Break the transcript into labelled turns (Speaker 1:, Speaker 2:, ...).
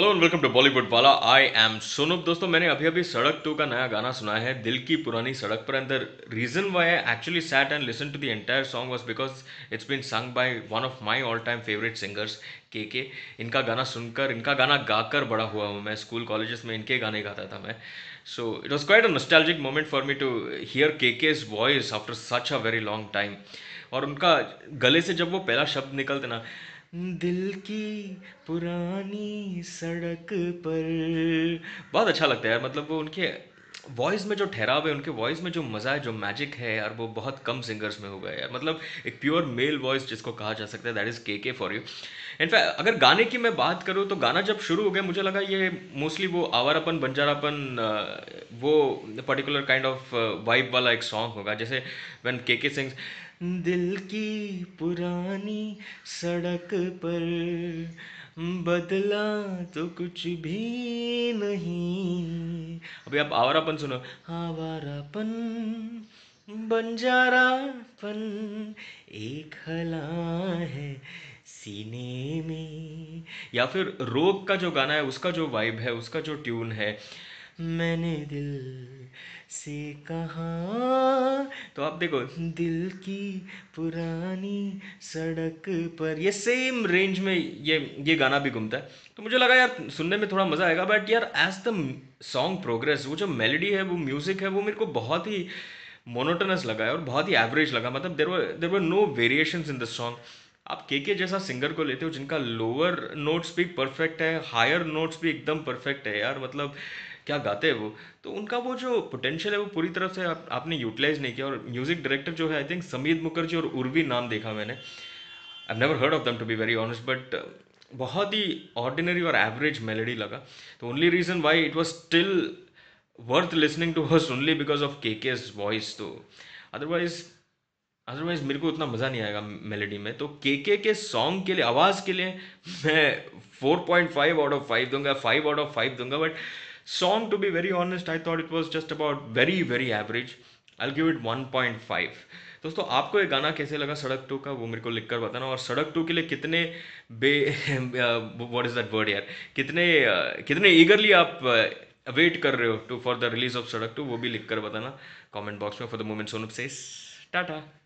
Speaker 1: Hello and welcome to Bollywood वाला I M सोनूप दोस्तों मैंने अभी अभी सड़क टू का नया गाना सुना है दिल की पुरानी सड़क पर अंदर reason why I actually sat and listen to the entire song was because it's been sung by one of my all time favourite singers K K इनका गाना सुनकर इनका गाना गाकर बड़ा हुआ हूँ मैं स्कूल कॉलेजेस में इनके गाने गाता था मैं so it was quite a moment for me to hear K K's voice after such a very long time और उनका गले से जब वो पहला शब्द निकलते ना
Speaker 2: दिल की पुरानी
Speaker 1: सड़क पर बहुत अच्छा लगता है यार मतलब वो उनके वॉइस में जो ठहराव है उनके वॉइस में जो मज़ा है जो मैजिक है यार वो बहुत कम सिंगर्स में होगा यार मतलब एक प्योर मेल वॉइस जिसको कहा जा सकता है दैट इज़ के के फॉर यू इनफैक्ट अगर गाने की मैं बात करूँ तो गाना जब शुरू हो गया मुझे लगा ये मोस्टली वो आवारापन बंजारापन वो पर्टिकुलर काइंड ऑफ वाइब वाला एक सॉन्ग होगा जैसे वैन के के सिंग्स
Speaker 2: दिल की पुरानी सड़क पर बदला तो कुछ भी नहीं
Speaker 1: अभी आप आवारापन सुनो
Speaker 2: आवारापन बंजारापन एक हला है
Speaker 1: सीने में या फिर रोग का जो गाना है उसका जो वाइब है उसका जो ट्यून है
Speaker 2: मैंने दिल से कहा तो आप देखो दिल की पुरानी सड़क पर ये सेम रेंज में ये ये गाना भी घूमता है तो मुझे लगा
Speaker 1: यार सुनने में थोड़ा मज़ा आएगा बट यार एज द सॉन्ग प्रोग्रेस वो जो मेलोडी है वो म्यूज़िक है वो मेरे को बहुत ही मोनोटनस लगा है और बहुत ही एवरेज लगा मतलब there were there were no variation in the song आप के के जैसा सिंगर को लेते हो जिनका लोअर नोट्स भी परफेक्ट है हायर नोट्स भी एकदम परफेक्ट है यार मतलब क्या गाते हैं वो तो उनका वो जो पोटेंशियल है वो पूरी तरह से आप, आपने यूटिलाइज नहीं किया और म्यूज़िक डायरेक्टर जो है आई थिंक समीर मुखर्जी और उर्वी नाम देखा मैंने I never heard of them to be very honest but बहुत ही ऑर्डिनरी और एवरेज मेलेडी लगा तो only reason why it was still worth listening to hers only because of K K voice तो अदरवाइज अदरवाइज मेरे को उतना मज़ा नहीं आएगा मेलेडी में तो के के के सॉन्ग के लिए आवाज़ के लिए मैं four point five out of five दूंगा फाइव आउट ऑफ फाइव दूंगा but Song, to be very honest, I thought it was just about very very average. I'll give it 1.5. दोस्तों आपको ये गाना कैसे लगा सड़क टू का वो मेरे को लिखकर बताना और सड़क टू के लिए कितने बे व्हाट इज़ दैट वर्ड यार कितने uh, कितने ईगरली आप वेट uh, कर रहे हो टू for the release of Sadak two वो भी लिखकर बताना कमेंट बॉक्स में for the moment Sonu says Tata